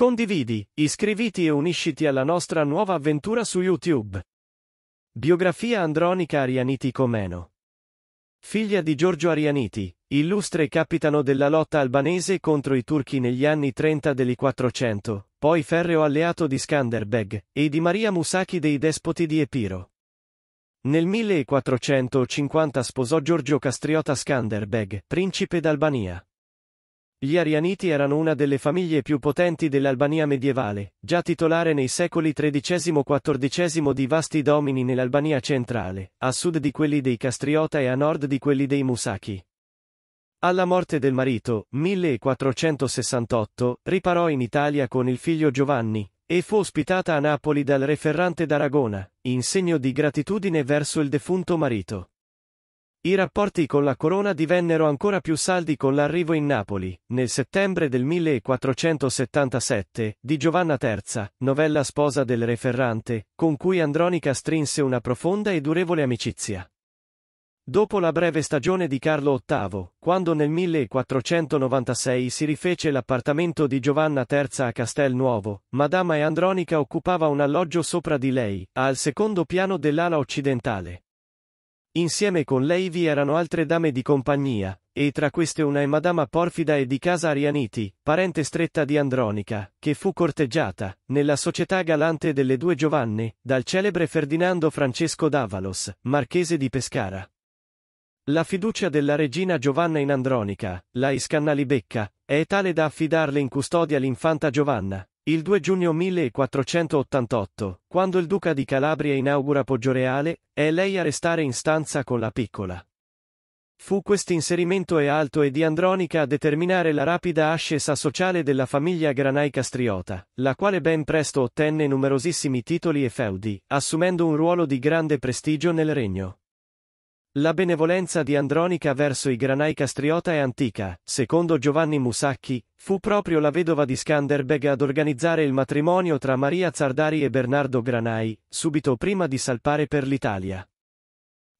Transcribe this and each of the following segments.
Condividi, iscriviti e unisciti alla nostra nuova avventura su YouTube. Biografia Andronica Arianiti Comeno. Figlia di Giorgio Arianiti, illustre capitano della lotta albanese contro i turchi negli anni 30 del 400, poi ferreo alleato di Skanderbeg e di Maria Musaki dei despoti di Epiro. Nel 1450 sposò Giorgio Castriota Skanderbeg, principe d'Albania. Gli Arianiti erano una delle famiglie più potenti dell'Albania medievale, già titolare nei secoli XIII-XIV di vasti domini nell'Albania centrale, a sud di quelli dei Castriota e a nord di quelli dei Musachi. Alla morte del marito, 1468, riparò in Italia con il figlio Giovanni, e fu ospitata a Napoli dal re Ferrante d'Aragona, in segno di gratitudine verso il defunto marito. I rapporti con la corona divennero ancora più saldi con l'arrivo in Napoli, nel settembre del 1477, di Giovanna III, novella sposa del re Ferrante, con cui Andronica strinse una profonda e durevole amicizia. Dopo la breve stagione di Carlo VIII, quando nel 1496 si rifece l'appartamento di Giovanna III a Castel Nuovo, Madama e Andronica occupava un alloggio sopra di lei, al secondo piano dell'ala occidentale. Insieme con lei vi erano altre dame di compagnia, e tra queste una è Madama Porfida e di casa Arianiti, parente stretta di Andronica, che fu corteggiata, nella società galante delle due Giovanni, dal celebre Ferdinando Francesco d'Avalos, marchese di Pescara. La fiducia della regina Giovanna in Andronica, la Iscannalibecca, è tale da affidarle in custodia l'infanta Giovanna, il 2 giugno 1488, quando il duca di Calabria inaugura Poggioreale, è lei a restare in stanza con la piccola. Fu quest'inserimento e Alto e di Andronica a determinare la rapida ascesa sociale della famiglia Granai Castriota, la quale ben presto ottenne numerosissimi titoli e feudi, assumendo un ruolo di grande prestigio nel regno. La benevolenza di Andronica verso i granai castriota è antica, secondo Giovanni Musacchi, fu proprio la vedova di Skanderbeg ad organizzare il matrimonio tra Maria Zardari e Bernardo Granai, subito prima di salpare per l'Italia.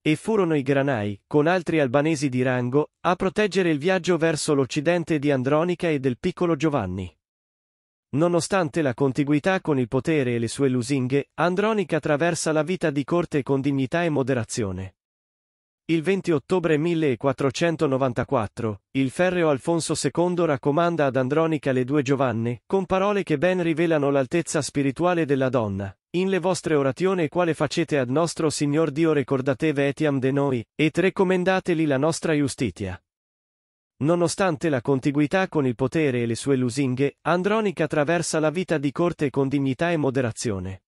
E furono i Granai, con altri albanesi di rango, a proteggere il viaggio verso l'Occidente di Andronica e del piccolo Giovanni. Nonostante la contiguità con il potere e le sue lusinghe, Andronica attraversa la vita di corte con dignità e moderazione. Il 20 ottobre 1494, il ferreo Alfonso II raccomanda ad Andronica le due Giovanne, con parole che ben rivelano l'altezza spirituale della donna. In le vostre orazioni quale facete ad nostro Signor Dio ricordateve etiam de noi, et recomendateli la nostra giustizia. Nonostante la contiguità con il potere e le sue lusinghe, Andronica attraversa la vita di corte con dignità e moderazione.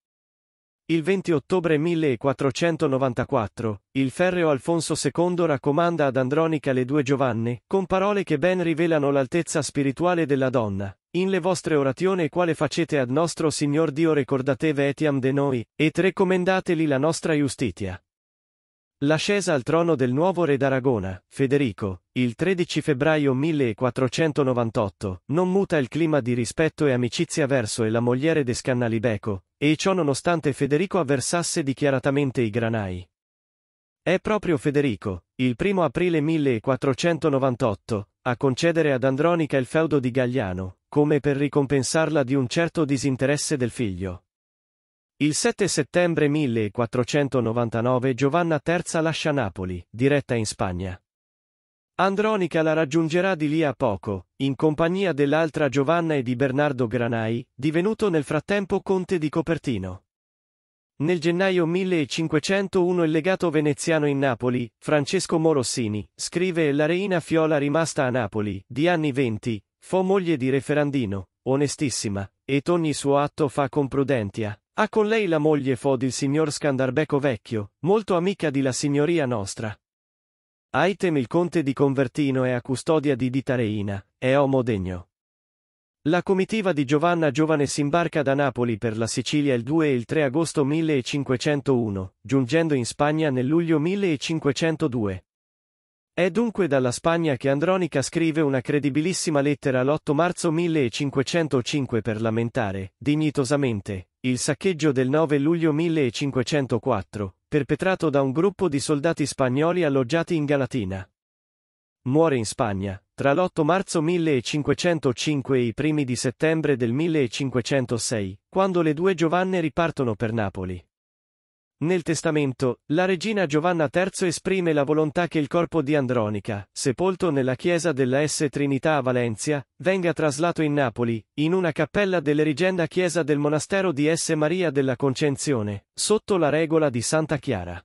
Il 20 ottobre 1494, il ferreo Alfonso II raccomanda ad Andronica le due Giovanne, con parole che ben rivelano l'altezza spirituale della donna. In le vostre orazioni quale facete ad nostro Signor Dio ricordateve etiam de noi, e tre recomendateli la nostra giustizia. L'ascesa al trono del nuovo re d'Aragona, Federico, il 13 febbraio 1498, non muta il clima di rispetto e amicizia verso e la mogliere de Scannalibeco, e ciò nonostante Federico avversasse dichiaratamente i granai. È proprio Federico, il 1 aprile 1498, a concedere ad Andronica il feudo di Gagliano, come per ricompensarla di un certo disinteresse del figlio. Il 7 settembre 1499 Giovanna III lascia Napoli, diretta in Spagna. Andronica la raggiungerà di lì a poco, in compagnia dell'altra Giovanna e di Bernardo Granai, divenuto nel frattempo conte di Copertino. Nel gennaio 1501 il legato veneziano in Napoli, Francesco Morossini, scrive La reina Fiola rimasta a Napoli, di anni venti, fo moglie di Referandino, onestissima, et ogni suo atto fa con prudentia, ha con lei la moglie Fod il signor Scandarbeco Vecchio, molto amica di la signoria nostra. Aitem il conte di Convertino è a custodia di Ditareina, è omo degno. La comitiva di Giovanna Giovane si imbarca da Napoli per la Sicilia il 2 e il 3 agosto 1501, giungendo in Spagna nel luglio 1502. È dunque dalla Spagna che Andronica scrive una credibilissima lettera l'8 marzo 1505 per lamentare, dignitosamente, il saccheggio del 9 luglio 1504, perpetrato da un gruppo di soldati spagnoli alloggiati in Galatina. Muore in Spagna, tra l'8 marzo 1505 e i primi di settembre del 1506, quando le due Giovanne ripartono per Napoli. Nel testamento, la regina Giovanna III esprime la volontà che il corpo di Andronica, sepolto nella chiesa della S. Trinità a Valencia, venga traslato in Napoli, in una cappella dell'erigenda chiesa del monastero di S. Maria della Concenzione, sotto la regola di Santa Chiara.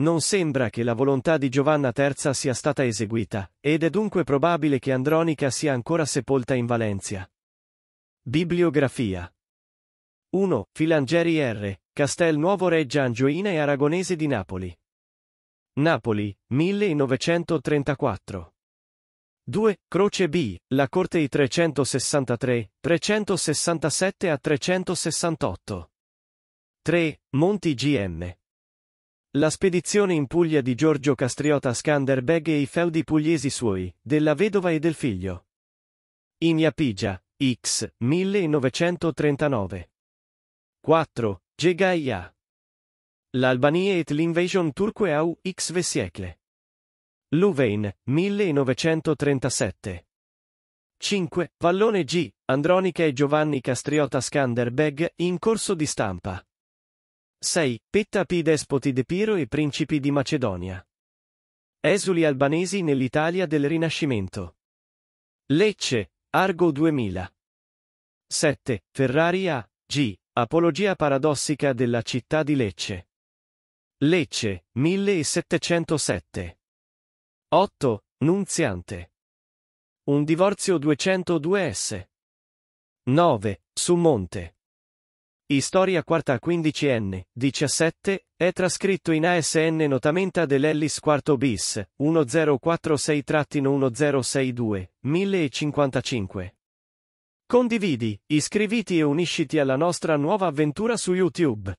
Non sembra che la volontà di Giovanna III sia stata eseguita, ed è dunque probabile che Andronica sia ancora sepolta in Valencia. Bibliografia 1. Filangeri R. Castel Nuovo Reggia Angioina e Aragonese di Napoli. Napoli, 1934. 2. Croce B, la Corte I 363, 367 a 368. 3. Monti GM. La spedizione in Puglia di Giorgio Castriota Skanderbeg e i feudi pugliesi suoi, della vedova e del figlio. In Iapigia, X, 1939. 4. Gegaia. L'Albania et l'invasion turque au XV siecle. Louvain, 1937. 5. Vallone G, Andronica e Giovanni Castriota Skanderbeg, in corso di stampa. 6. Petta P. Despoti de Piro e Principi di Macedonia. Esuli albanesi nell'Italia del Rinascimento. Lecce, Argo 2000. 7. Ferrari A. G. Apologia paradossica della città di Lecce. Lecce, 1707. 8. Nunziante. Un divorzio 202S. 9. Su Monte. Storia quarta a 15N, 17, è trascritto in ASN notamenta dell'Ellis IV bis, 1046-1062, 1055. Condividi, iscriviti e unisciti alla nostra nuova avventura su YouTube.